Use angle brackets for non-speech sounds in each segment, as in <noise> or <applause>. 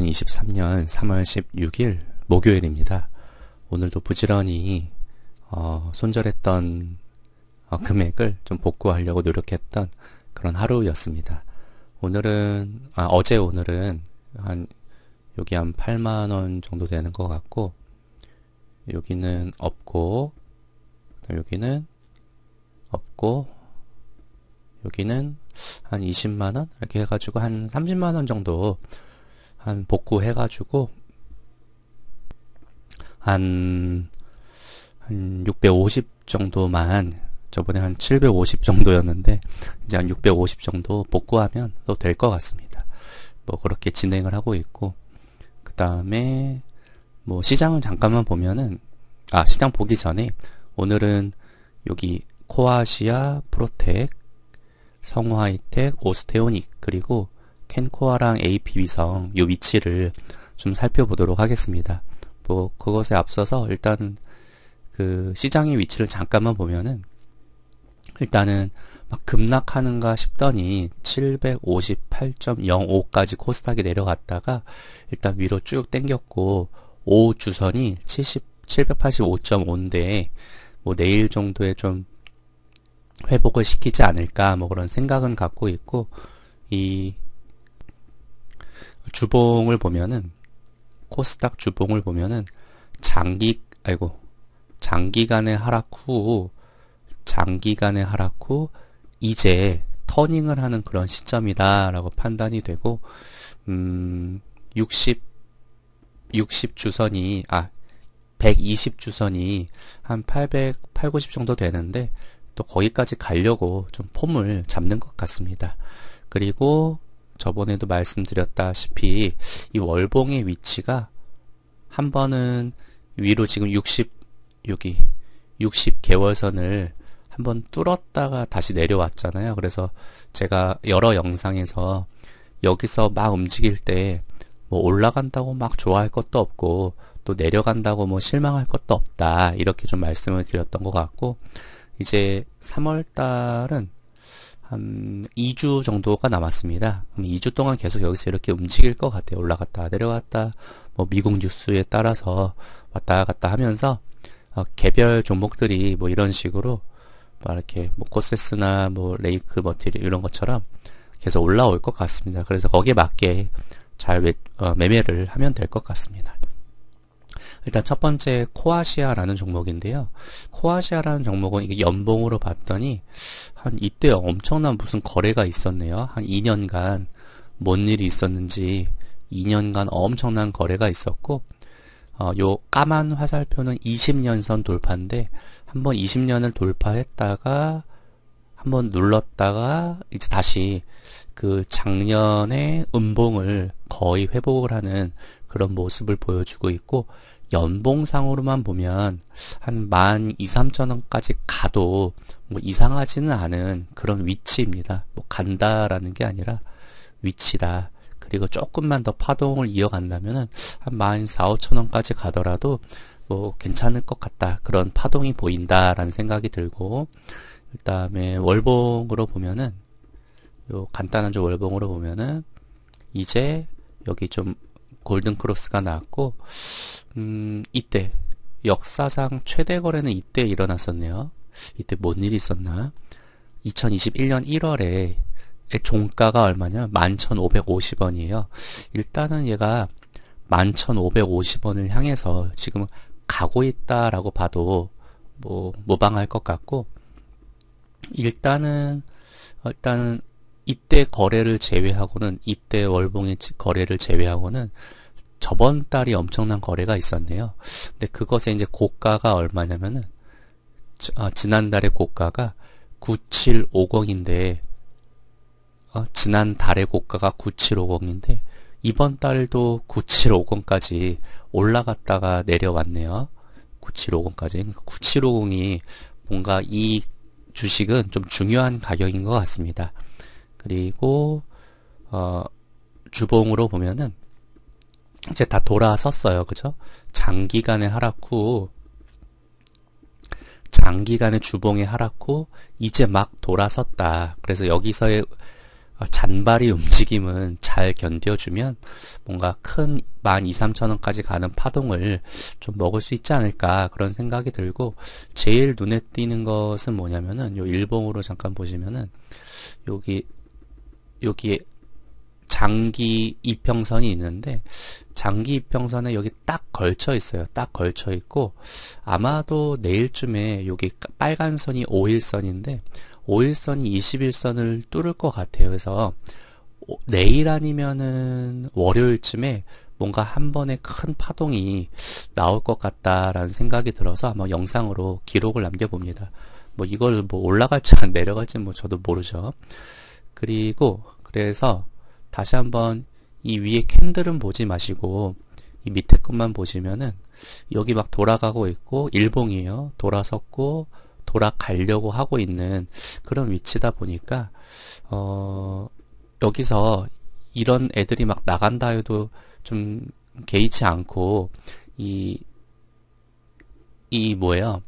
2023년 3월 16일 목요일입니다. 오늘도 부지런히 어, 손절했던 어, 금액을 좀 복구하려고 노력했던 그런 하루였습니다. 오늘은 아, 어제 오늘은 한 여기 한 8만 원 정도 되는 것 같고 여기는 없고 여기는 없고 여기는 한 20만원? 이렇게 해가지고 한 30만원 정도 한 복구해가지고 한, 한650 정도만 저번에 한 750 정도였는데 이제 한 650 정도 복구하면 또 될 것 같습니다. 뭐 그렇게 진행을 하고 있고 그 다음에 뭐 시장을 잠깐만 보면은 아 시장 보기 전에 오늘은 여기 코아시아 프로텍 성화이텍 오스테오닉 그리고 캔코아랑 AP 위성 이 위치를 좀 살펴보도록 하겠습니다. 뭐 그것에 앞서서 일단 그 시장의 위치를 잠깐만 보면은 일단은 막 급락하는가 싶더니 758.05까지 코스닥이 내려갔다가 일단 위로 쭉 땡겼고 오 주선이 70 785.5인데 뭐 내일 정도에 좀 회복을 시키지 않을까 뭐 그런 생각은 갖고 있고 이 주봉을 보면은 코스닥 주봉을 보면은 장기 아이고 장기간의 하락 후 장기간의 하락 후 이제 터닝을 하는 그런 시점이다라고 판단이 되고 음 60, 60 주선이 아 120 주선이 한 800, 890 정도 되는데 또 거기까지 가려고 좀 폼을 잡는 것 같습니다. 그리고 저번에도 말씀드렸다시피 이 월봉의 위치가 한 번은 위로 지금 60 여기 60 개월선을 한 번 뚫었다가 다시 내려왔잖아요. 그래서 제가 여러 영상에서 여기서 막 움직일 때 뭐 올라간다고 막 좋아할 것도 없고 또 내려간다고 뭐 실망할 것도 없다 이렇게 좀 말씀을 드렸던 것 같고 이제 3월 달은 한 2주 정도가 남았습니다. 2주 동안 계속 여기서 이렇게 움직일 것 같아요. 올라갔다 내려갔다 뭐 미국 뉴스에 따라서 왔다 갔다 하면서 어, 개별 종목들이 뭐 이런 식으로 막 이렇게 뭐 코세스나 뭐 레이크 머티리 이런 것처럼 계속 올라올 것 같습니다. 그래서 거기에 맞게 잘 매, 어, 매매를 하면 될 것 같습니다. 일단 첫 번째 코아시아라는 종목인데요. 코아시아라는 종목은 이게 연봉으로 봤더니 한 이때 엄청난 무슨 거래가 있었네요. 한 2년간 뭔 일이 있었는지 2년간 엄청난 거래가 있었고 어, 요 까만 화살표는 20년선 돌파인데 한번 20년을 돌파했다가 한번 눌렀다가 이제 다시 그작년에 음봉을 거의 회복을 하는 그런 모습을 보여주고 있고 연봉상으로만 보면 한만 2, 3천 원까지 가도 뭐 이상하지는 않은 그런 위치입니다. 뭐 간다라는 게 아니라 위치다. 그리고 조금만 더 파동을 이어간다면 한만 4, 5천 원까지 가더라도 뭐 괜찮을 것 같다. 그런 파동이 보인다라는 생각이 들고 그 다음에 월봉으로 보면은 요 간단한 좀 월봉으로 보면은 이제 여기 좀 골든 크로스가 나왔고 음, 이때 역사상 최대 거래는 이때 일어났었네요. 이때 뭔 일이 있었나? 2021년 1월에 종가가 얼마냐? 11,550원이에요. 일단은 얘가 11,550원을 향해서 지금 가고 있다라고 봐도 뭐 무방할 것 같고 일단은 어, 일단 이때 거래를 제외하고는 이때 월봉의 거래를 제외하고는 저번 달이 엄청난 거래가 있었네요. 근데 그것의 이제 고가가 얼마냐면은 아, 지난달의 고가가 9750인데 어, 지난달의 고가가 9750인데 이번 달도 9750까지 올라갔다가 내려왔네요. 9750까지. 그러니까 9750이 뭔가 이 주식은 좀 중요한 가격인 것 같습니다. 그리고 어, 주봉으로 보면은 이제 다 돌아섰어요. 그죠? 장기간의 하락 후 장기간의 주봉의 하락 후 이제 막 돌아섰다. 그래서 여기서의 어, 잔발이 움직임은 잘 견뎌주면 뭔가 큰 12,3천원까지 가는 파동을 좀 먹을 수 있지 않을까 그런 생각이 들고 제일 눈에 띄는 것은 뭐냐면은 요 일봉으로 잠깐 보시면은 여기 여기에 장기 이평선이 있는데 장기 이평선에 여기 딱 걸쳐 있어요. 딱 걸쳐 있고 아마도 내일쯤에 여기 빨간 선이 5일선인데 5일선이 21선을 뚫을 것 같아요. 그래서 내일 아니면은 월요일쯤에 뭔가 한 번에 큰 파동이 나올 것 같다라는 생각이 들어서 한번 영상으로 기록을 남겨봅니다. 뭐 이걸 뭐 올라갈지 안 내려갈지 뭐 저도 모르죠. 그리고 앞에서 다시 한번 이 위에 캔들은 보지 마시고 이 밑에 것만 보시면은 여기 막 돌아가고 있고 일봉이에요. 돌아섰고 돌아가려고 하고 있는 그런 위치다 보니까 어 여기서 이런 애들이 막 나간다 해도 좀 개의치 않고 이 이 뭐예요?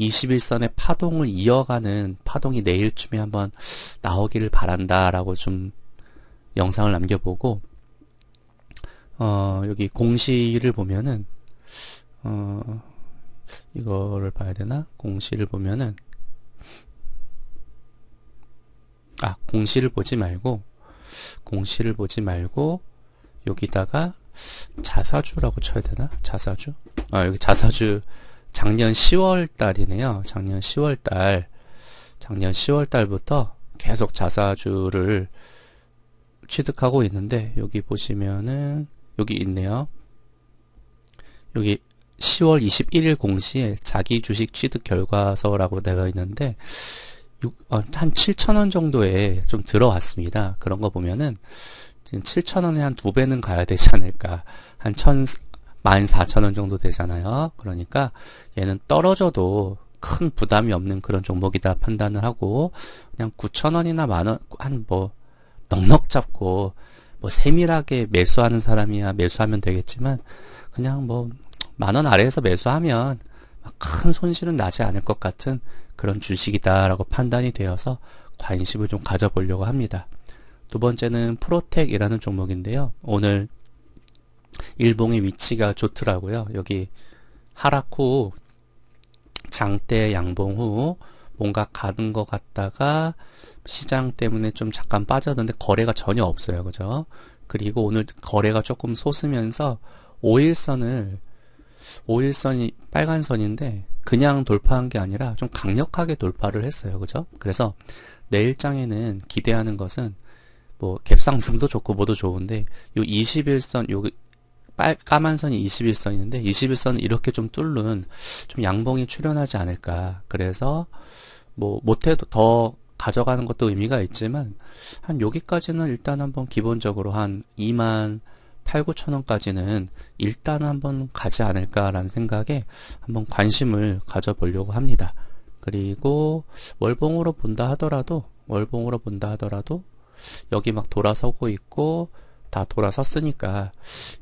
21선의 파동을 이어가는 파동이 내일쯤에 한번 나오기를 바란다라고 좀 영상을 남겨보고 어, 여기 공시를 보면은 어, 이거를 봐야 되나? 공시를 보면은 아 공시를 보지 말고 공시를 보지 말고 여기다가 자사주라고 쳐야 되나? 자사주? 아 여기 자사주 작년 10월 달이네요. 작년 10월 달, 작년 10월 달부터 계속 자사주를 취득하고 있는데 여기 보시면은 여기 있네요. 여기 10월 21일 공시에 자기 주식 취득 결과서라고 되어 있는데 어, 한 7천원 정도에 좀 들어왔습니다. 그런 거 보면은 지금 7천원에 한 두 배는 가야 되지 않을까. 한 천, 14,000원 정도 되잖아요. 그러니까 얘는 떨어져도 큰 부담이 없는 그런 종목이다 판단을 하고 그냥 9,000원이나 만 원 한 뭐 넉넉 잡고 뭐 세밀하게 매수하는 사람이야 매수하면 되겠지만 그냥 뭐 만원 아래에서 매수하면 큰 손실은 나지 않을 것 같은 그런 주식이다라고 판단이 되어서 관심을 좀 가져보려고 합니다. 두 번째는 프로텍이라는 종목인데요. 오늘 일봉의 위치가 좋더라고요. 여기 하락 후 장대 양봉 후 뭔가 가는 것 같다가 시장 때문에 좀 잠깐 빠졌는데 거래가 전혀 없어요. 그죠? 그리고 오늘 거래가 조금 솟으면서 5일선을 5일선이 빨간 선인데 그냥 돌파한 게 아니라 좀 강력하게 돌파를 했어요. 그죠? 그래서 내일장에는 기대하는 것은 뭐 갭상승도 좋고 뭐도 좋은데 요 21선 요 빨, 까만 선이 21선인데 21선은 이렇게 좀 뚫는 좀 양봉이 출현하지 않을까 그래서 뭐 못해도 더 가져가는 것도 의미가 있지만 한 여기까지는 일단 한번 기본적으로 한 2만 8, 9천 원까지는 일단 한번 가지 않을까라는 생각에 한번 관심을 가져보려고 합니다. 그리고 월봉으로 본다 하더라도 월봉으로 본다 하더라도 여기 막 돌아서고 있고 다 돌아섰으니까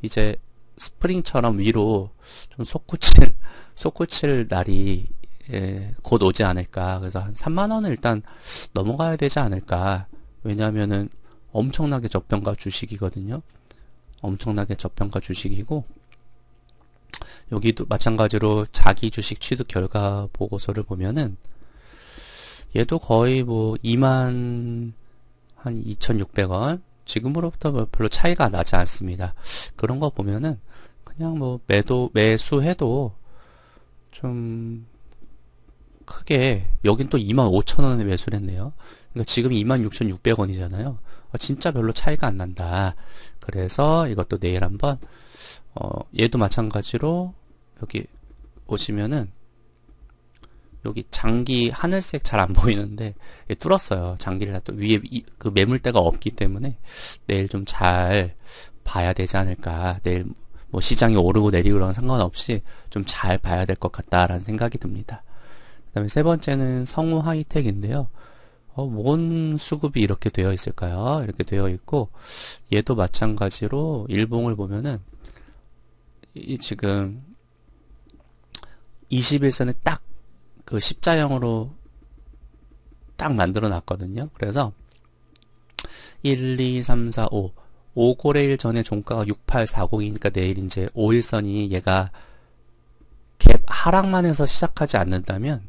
이제 스프링처럼 위로 좀 솟구칠 <laughs> 솟구칠 날이 예, 곧 오지 않을까. 그래서 한 3만 원은 일단 넘어가야 되지 않을까. 왜냐하면은 엄청나게 저평가 주식이거든요. 엄청나게 저평가 주식이고 여기도 마찬가지로 자기 주식 취득 결과 보고서를 보면은 얘도 거의 뭐 2만 한 2,600원 지금으로부터 뭐 별로 차이가 나지 않습니다. 그런 거 보면은 그냥 뭐 매도 매수해도 좀 크게 여긴 또 25,000원에 매수를 했네요. 그러니까 지금 26,600원이잖아요. 어, 진짜 별로 차이가 안 난다. 그래서 이것도 내일 한번 어, 얘도 마찬가지로 여기 오시면은 여기 장기 하늘색 잘 안 보이는데 뚫었어요. 장기를 다 위에 그 매물대가 없기 때문에 내일 좀 잘 봐야 되지 않을까. 내일 뭐 시장이 오르고 내리고랑 상관없이 좀 잘 봐야 될 것 같다라는 생각이 듭니다. 그다음에 세 번째는 성우 하이텍인데요. 어, 뭔 수급이 이렇게 되어 있을까요? 이렇게 되어 있고 얘도 마찬가지로 일봉을 보면은 이 지금 21선에 딱그 십자형으로 딱 만들어 놨거든요. 그래서 1, 2, 3, 4, 5 5고래일 전에 종가가 6, 8, 4, 0이니까 내일 이제 5일선이 얘가 갭 하락만 해서 시작하지 않는다면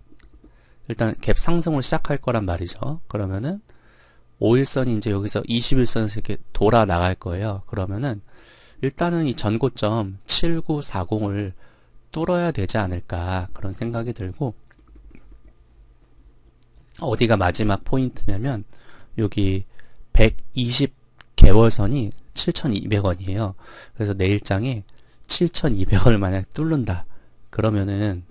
일단 갭 상승을 시작할 거란 말이죠. 그러면은 5일선이 이제 여기서 21선에서 이렇게 돌아 나갈 거예요. 그러면은 일단은 이 전고점 7940을 뚫어야 되지 않을까 그런 생각이 들고 어디가 마지막 포인트냐면 여기 120 개월선이 7,200원이에요. 그래서 내 일장에 7,200원을 만약 뚫는다. 그러면은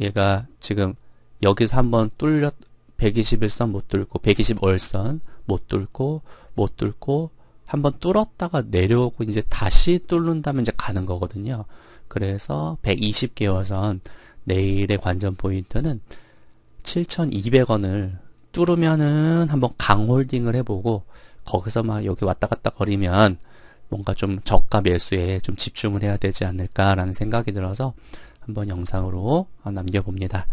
얘가 지금 여기서 한번 뚫렸 121선 못 뚫고 1 2 5선못 뚫고 못 뚫고 한번 뚫었다가 내려오고 이제 다시 뚫는다면 이제 가는 거거든요. 그래서 120개월선 내일의 관전 포인트는 7,200원을 뚫으면은 한번 강홀딩을 해보고 거기서 막 여기 왔다 갔다 거리면 뭔가 좀 저가 매수에 좀 집중을 해야 되지 않을까라는 생각이 들어서 한번 영상으로 아, 남겨봅니다.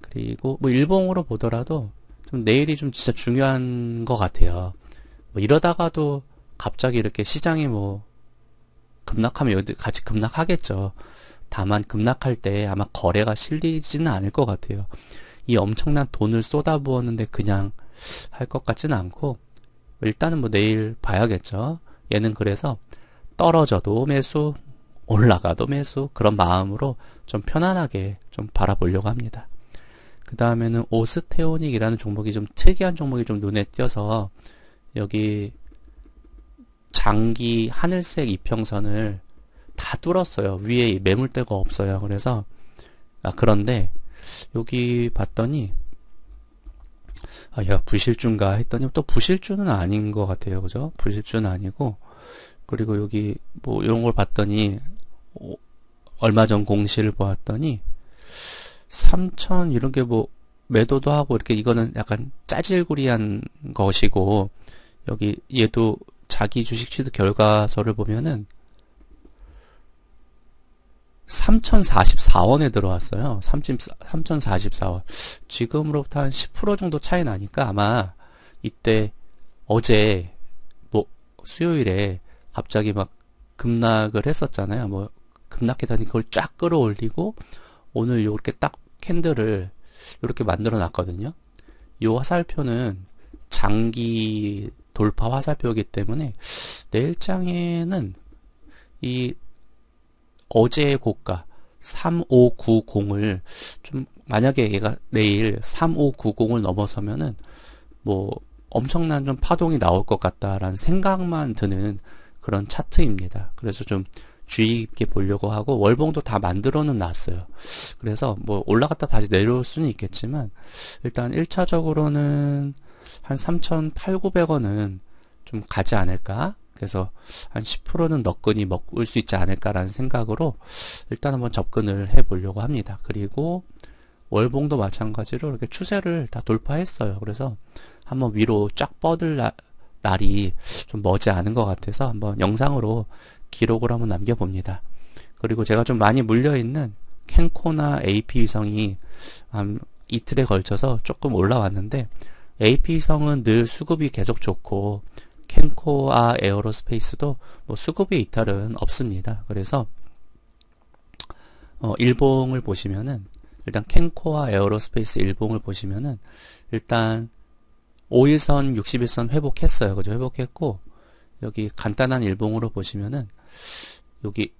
그리고 뭐 일봉으로 보더라도 좀 내일이 좀 진짜 중요한 것 같아요. 뭐 이러다가도 갑자기 이렇게 시장이 뭐 급락하면 여기 같이 급락하겠죠. 다만 급락할 때 아마 거래가 실리지는 않을 것 같아요. 이 엄청난 돈을 쏟아부었는데 그냥 할 것 같지는 않고 일단은 뭐 내일 봐야겠죠. 얘는 그래서 떨어져도 매수, 올라가도 매수 그런 마음으로 좀 편안하게 좀 바라보려고 합니다. 그 다음에는 오스테오닉이라는 종목이 좀 특이한 종목이 좀 눈에 띄어서 여기 장기 하늘색 이평선을 다 뚫었어요. 위에 매물대가 없어요. 그래서 아 그런데 여기 봤더니 아, 야 부실주인가 했더니 또 부실주는 아닌 것 같아요 그죠 부실주는 아니고 그리고 여기 뭐 이런 걸 봤더니 오, 얼마 전 공시를 보았더니 3천 이런 게 뭐 매도도 하고 이렇게 이거는 약간 짜질구리한 것이고 여기 얘도 자기 주식 취득 결과서를 보면은 3,044원에 들어왔어요. 3,044원. 지금으로부터 한 10% 정도 차이 나니까 아마 이때 어제 뭐 수요일에 갑자기 막 급락을 했었잖아요. 뭐 급락했더니 그걸 쫙 끌어올리고 오늘 요렇게 딱 캔들을 이렇게 만들어 놨거든요. 요 화살표는 장기 돌파 화살표이기 때문에 내일장에는 이 어제의 고가 3590을 좀 만약에 얘가 내일 3590을 넘어서면은 뭐 엄청난 좀 파동이 나올 것 같다라는 생각만 드는 그런 차트입니다. 그래서 좀 주의 깊게 보려고 하고 월봉도 다 만들어는 놨어요. 그래서 뭐 올라갔다 다시 내려올 수는 있겠지만 일단 1차적으로는 한 3,800원은 좀 가지 않을까 그래서 한 10%는 너끈히 먹을 수 있지 않을까라는 생각으로 일단 한번 접근을 해 보려고 합니다. 그리고 월봉도 마찬가지로 이렇게 추세를 다 돌파했어요. 그래서 한번 위로 쫙 뻗을 나, 날이 좀 머지 않은 것 같아서 한번 영상으로 기록을 한번 남겨봅니다. 그리고 제가 좀 많이 물려있는 캔코나 AP 위성이 한 이틀에 걸쳐서 조금 올라왔는데 AP 위성은 늘 수급이 계속 좋고 캔코아 에어로스페이스도 뭐 수급이 이탈은 없습니다. 그래서 어, 일봉을 보시면은 일단 캔코아 에어로스페이스 일봉을 보시면은 일단 5일선 60일선 회복했어요. 그죠? 회복했고 여기 간단한 일봉으로 보시면은 여기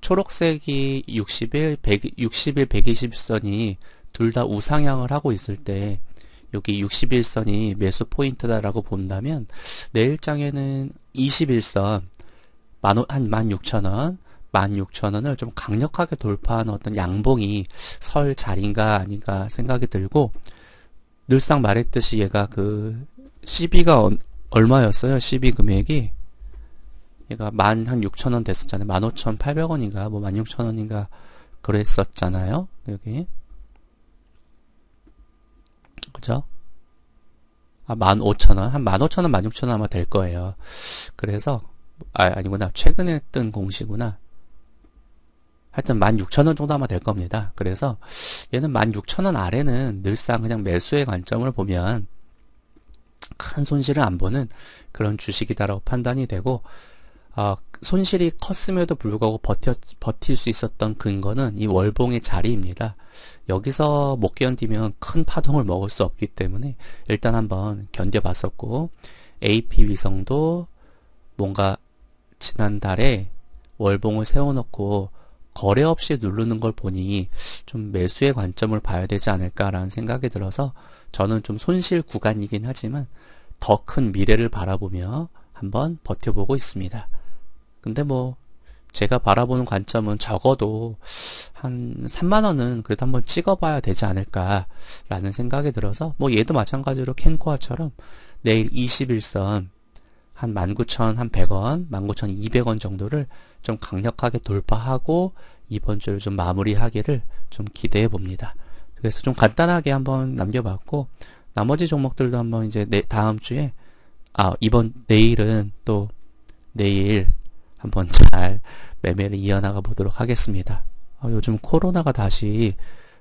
초록색이 60일, 100, 60일 120선이 둘 다 우상향을 하고 있을 때 여기 6일선이 매수 포인트다라고 본다면 내일 장에는 2일선 만, 한 16,000원 16,000원을 좀 강력하게 돌파하는 어떤 양봉이 설 자리인가 아닌가 생각이 들고 늘상 말했듯이 얘가 그 CB가 얼마였어요? CB 금액이 얘가 만 한 6,000원 됐었잖아요. 15,800원인가 뭐 16,000원인가 그랬었잖아요. 여기 그죠? 아, 1 5 0원한1 5 0원1 6 0원 아마 될 거예요. 그래서, 아, 아니구나. 최근에 뜬 공시구나. 하여튼 1 6 0원 정도 아마 될 겁니다. 그래서 얘는 1 6 0원 아래는 늘상 그냥 매수의 관점을 보면 큰 손실을 안 보는 그런 주식이다라고 판단이 되고 아, 손실이 컸음에도 불구하고 버텨, 버틸 수 있었던 근거는 이 월봉의 자리입니다. 여기서 못 견디면 큰 파동을 먹을 수 없기 때문에 일단 한번 견뎌봤었고 AP 위성도 뭔가 지난달에 월봉을 세워놓고 거래 없이 누르는 걸 보니 좀 매수의 관점을 봐야 되지 않을까라는 생각이 들어서 저는 좀 손실 구간이긴 하지만 더 큰 미래를 바라보며 한번 버텨보고 있습니다. 근데 뭐 제가 바라보는 관점은 적어도 한 3만원은 그래도 한번 찍어봐야 되지 않을까라는 생각이 들어서 뭐 얘도 마찬가지로 캔코아처럼 내일 21선 한 19,100원, 19,200원 정도를 좀 강력하게 돌파하고 이번 주를 좀 마무리하기를 좀 기대해 봅니다. 그래서 좀 간단하게 한번 남겨봤고 나머지 종목들도 한번 이제 다음 주에 아 이번 내일은 또 내일 한번 잘 매매를 이어나가 보도록 하겠습니다. 어, 요즘 코로나가 다시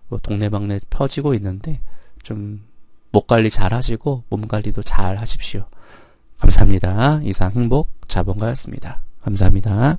뭐 동네방네 퍼지고 있는데 좀목 관리 잘 하시고 몸 관리도 잘 하십시오. 감사합니다. 이상 행복 자본가였습니다. 감사합니다.